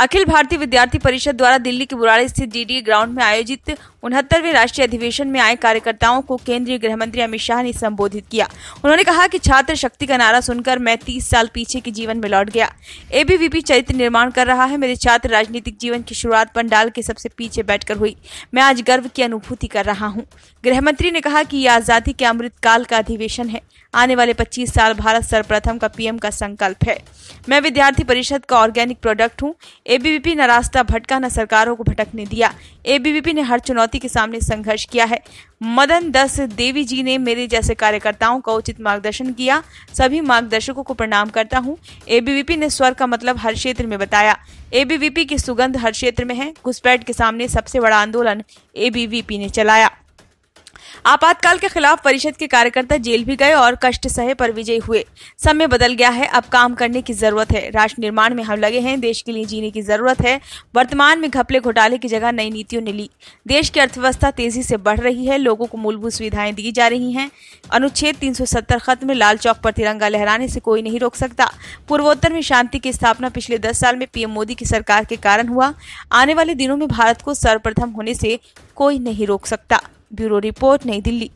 अखिल भारतीय विद्यार्थी परिषद द्वारा दिल्ली के बुराड़ी स्थित जीडीए ग्राउंड में आयोजित उनहत्तरवें राष्ट्रीय अधिवेशन में आए कार्यकर्ताओं को केंद्रीय गृह मंत्री अमित शाह ने संबोधित किया उन्होंने कहा कि छात्र शक्ति का नारा सुनकर मैं तीस साल पीछे के जीवन में लौट गया एबीवीपी चरित्र निर्माण कर रहा है मेरे छात्र राजनीतिक जीवन की शुरुआत पंडाल के सबसे पीछे बैठकर हुई मैं आज गर्व की अनुभूति कर रहा हूँ गृह मंत्री ने कहा कि यह आजादी के अमृतकाल का अधिवेशन है आने वाले 25 साल भारत सर्वप्रथम का पीएम का संकल्प है मैं विद्यार्थी परिषद का ऑर्गेनिक प्रोडक्ट हूँ एबीवीपी ने रास्ता भटका न सरकारों को भटकने दिया एबीवीपी ने हर चुनौती के सामने संघर्ष किया है मदन दस देवी जी ने मेरे जैसे कार्यकर्ताओं का उचित मार्गदर्शन किया सभी मार्गदर्शकों को प्रणाम करता हूँ एबीवीपी ने स्वर का मतलब हर क्षेत्र में बताया एबीवीपी की सुगंध हर क्षेत्र में है घुसपैठ के सामने सबसे बड़ा आंदोलन एबीवीपी ने चलाया आपातकाल के खिलाफ परिषद के कार्यकर्ता जेल भी गए और कष्ट सहे पर विजयी हुए समय बदल गया है अब काम करने की जरूरत है राष्ट्र निर्माण में हम लगे हैं देश के लिए जीने की जरूरत है वर्तमान में घपले घोटाले की जगह नई नीतियों ने ली देश की अर्थव्यवस्था तेजी से बढ़ रही है लोगों को मूलभूत सुविधाएं दी जा रही हैं अनुच्छेद तीन खत्म में लाल चौक पर तिरंगा लहराने से कोई नहीं रोक सकता पूर्वोत्तर में शांति की स्थापना पिछले दस साल में पीएम मोदी की सरकार के कारण हुआ आने वाले दिनों में भारत को सर्वप्रथम होने से कोई नहीं रोक सकता ब्यूरो रिपोर्ट नई दिल्ली